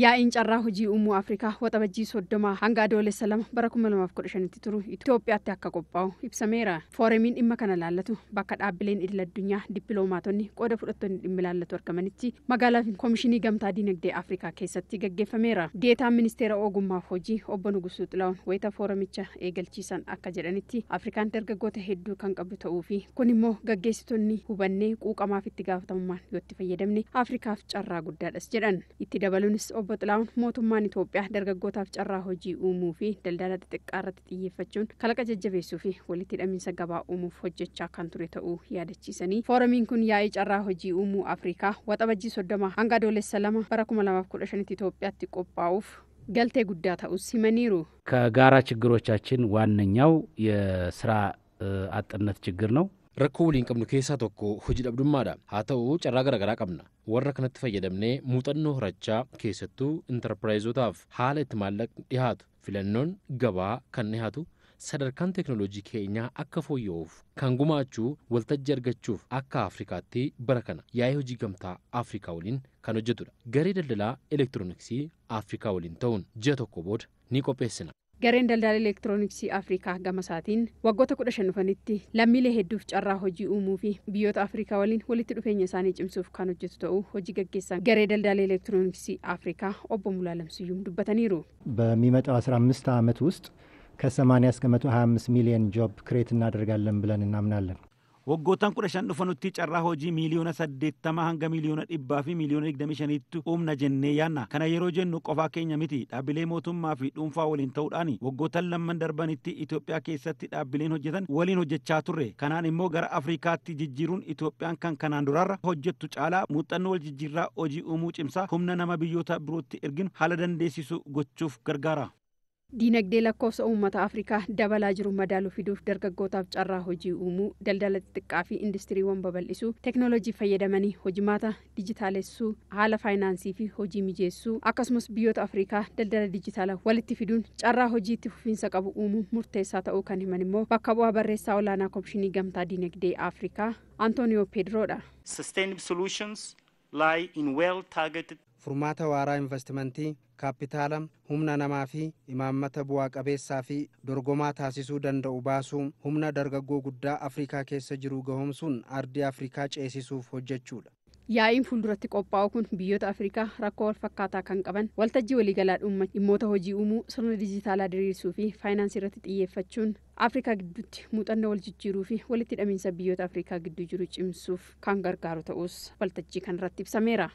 Yaa'iin carraa hojii uumuu Afrikaa waxa bajjii soddoma hanga adoolessa lama bara 2015tti turu Itoophiyaatti akka qophaa'u ibsameera. Fooramiin dhimma kana laallatu bakka dhaabbileen idil-addunyaa dippiloomaatonni qooda fudhattoonni dhimmi laallatu argamanitti magaalaa Koomishinii Gamtaa Dinagdee Afrikaa keessatti gaggeeffameera. Deetaan Ministeera Ogummaaf Hojii Obbo Nugusuu Xilaahuun wayita fooramicha eegalchiisan akka jedhanitti Afrikaan dargaggoota hedduu kan qabdu ta'uu fi kun immoo gaggeessitoonni hubannee quuqamaaf itti gaafatamummaan yoo itti fayyadamne Afrikaaf carraa guddaadhas ኦቦ ጥላሁን ሞቱማን ኢትዮጵያ ደርገጎታፍ ጨራ ሆጂ ኡሙፊ ደልዳላ ጥጥቃረት ጥይፈችውን ከለቀ ጀጀቤሱፊ ወሊቲ ደሚንሰ ገባ ኡሙፍ ሆጀቻ ካንቱሬ ተኡ ያደችሰኒ ፎረሚን ኩን ያኢ ጨራ ሆጂ ኡሙ አፍሪካ ወጠበጂ ሶደማ አንጋዶሌ ሰለማ በረኩመ ለማፍ ኩለሸኒት ኢትዮጵያ ቲቆጳውፍ ገልቴ ጉዳ ተኡ ሲመኒሩ ከጋራ ችግሮቻችን ዋነኛው የስራ አጥነት ችግር ነው። rakkoo waliin qabnu keessaa tokko hojii dhabdummaadha haa ta'u carraa garaa qabna warra kanatti fayyadamnee muuxannoo horachaa keessattuu intarpiraayizotaaf haala itti maallaq dhihaatu filannoon gabaa kan dhihaatu sadarkaan teeknooloojii keenyaa akka fooyya'uuf kan gumaachuu waltajjii argachuuf akka afrikaatti bara kana yaa'ii hojii gamtaa afrikaa waliin kan hojjetudha garee daldalaa elektirooniksii afrikaa waliin ta'uun ji'a tokko booda ni qopheessina. gareen daldala elektirooniksii afrikaa gama gamasaatiin waggoota kudha shannufanitti lammiilee hedduuf carraa hojii uumuu fi biyyoota afrikaa waliin walitti dhufeenya isaanii cimsuuf kan hojjetu ta'uu hojii gaggeessan garee daldala elektirooniksii afrikaa obbo Mulaalem Siyuም dubbataniiru። በሚመጣው 15 ዓመት ውስጥ ከ80 እስከ 125 ሚሊዮን ጆብ ክሬት እናደርጋለን ብለን እናምናለን። waggootan kudha shan carraa hojii miiliyoona saddeettama hanga miiliyoona dhibbaa fi miiliyoona digdami shaniitti uumna jennee yaanna kana yeroo jennu qofaa keenya miti dhaabbilee mootummaa fi dhuunfaa waliin ta'uudhaan waggootan lamman darbanitti Itoophiyaa keessatti dhaabbileen hojjetan waliin hojjechaa turre kanaan immoo gara afriikaatti jijjiiruun Itoophiyaan kan kanaan duraarra hojjettu caalaa muuxannoo wal jijjiirraa hojii uumuu cimsaa humna nama biyyoota birootti erginu haala dandeessisu gochuuf gargaara. Diinagdee lakkoofsa uummata Afrikaa dabalaa jiru madaaluu fiduuf dargaggootaaf carraa hojii uumuu, daldala xixiqqaa fi industiriiwwan babal'isuu, teekinooloojii fayyadamanii hojimaata dijitaalessuu, haala faayinaansii fi hojii mijeessuu akkasumas biyyoota Afrikaa daldala dijitaala walitti fiduun carraa hojiitti fufiinsa qabu uumuu murteessaa ta'uu kan himan immoo bakka bu'aa barreessaa olaanaa komishinii gamtaa diinagdee Afrikaa Antooniyoo Pedroodha. furmaata waaraa investimentii kaapitaala humna namaa fi imaammata bu'aa qabeessaa fi dorgomaa taasisuu danda'u baasuu humna dargaggoo guddaa afrikaa keessa jiru gahomsuun ardii afrikaa ceesisuuf hojjechuudha. Yaa'iin fuulduratti qophaa'u kun biyyoota Afrikaa rakkoo wal fakkaataa kan qaban waltajjii waliigalaa dhumma dhimmoota hojii uumuu sirna dijitaalaa diriirsuu fi faayinaansii irratti xiyyeeffachuun Afrikaa gidduutti muuxannoo wal jijjiiruu fi walitti hidhamiinsa biyyoota afriikaa gidduu jiru cimsuuf kan gargaaru ta'us waltajjii kanarratti ibsameera.